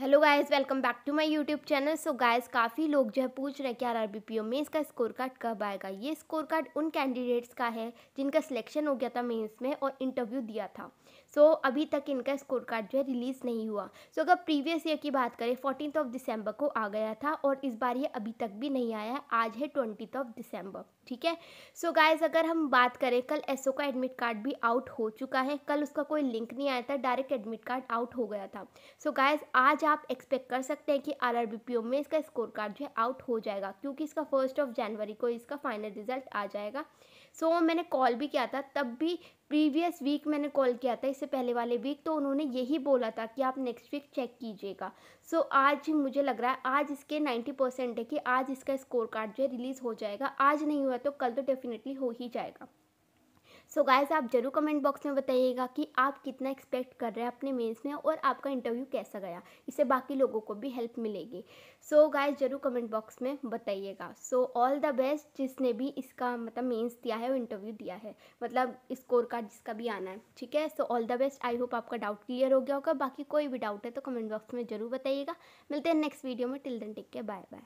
hello guys welcome back to my YouTube channel so guys काफ़ी लोग जो है पूछ रहे हैं कि आर आर में इसका स्कोर कार्ड कब आएगा ये स्कोर कार्ड उन कैंडिडेट्स का है जिनका सिलेक्शन हो गया था मेंस में और इंटरव्यू दिया था सो so, अभी तक इनका स्कोर कार्ड जो है रिलीज़ नहीं हुआ सो so, अगर प्रीवियस ईयर की बात करें फोर्टीन ऑफ दिसंबर को आ गया था और इस बार ये अभी तक भी नहीं आया आज है ट्वेंटी ऑफ दिसंबर ठीक है सो so, अगर हम बात करें कल एसओ का एडमिट कार्ड भी आउट हो चुका है कल उसका कोई लिंक नहीं आया था डायरेक्ट एडमिट कार्ड आउट हो गया था सो so, गाइज आज आप एक्सपेक्ट कर सकते हैं कि आर आर में इसका स्कोर कार्ड जो है आउट हो जाएगा क्योंकि इसका फर्स्ट ऑफ जनवरी को इसका फाइनल रिजल्ट आ जाएगा सो so, मैंने कॉल भी किया था तब भी प्रीवियस वीक मैंने कॉल किया था इससे पहले वाले वीक तो उन्होंने यही बोला था कि आप नेक्स्ट वीक चेक कीजिएगा सो so, आज मुझे लग रहा है आज इसके नाइन्टी परसेंट है कि आज इसका स्कोर कार्ड जो है रिलीज़ हो जाएगा आज नहीं हुआ तो कल तो डेफिनेटली हो ही जाएगा सो so गाइज आप जरूर कमेंट बॉक्स में बताइएगा कि आप कितना एक्सपेक्ट कर रहे हैं अपने मेंस में और आपका इंटरव्यू कैसा गया इससे बाकी लोगों को भी हेल्प मिलेगी सो गाइज जरूर कमेंट बॉक्स में बताइएगा सो ऑल द बेस्ट जिसने भी इसका मतलब मेंस दिया है और इंटरव्यू दिया है मतलब स्कोर कार्ड जिसका भी आना है ठीक है so all the best I hope आपका डाउट क्लियर हो गया होगा बाकी कोई भी डाउट है तो कमेंट बॉक्स में ज़रूर बताइएगा मिलते हैं नेक्स्ट वीडियो में till then take care bye bye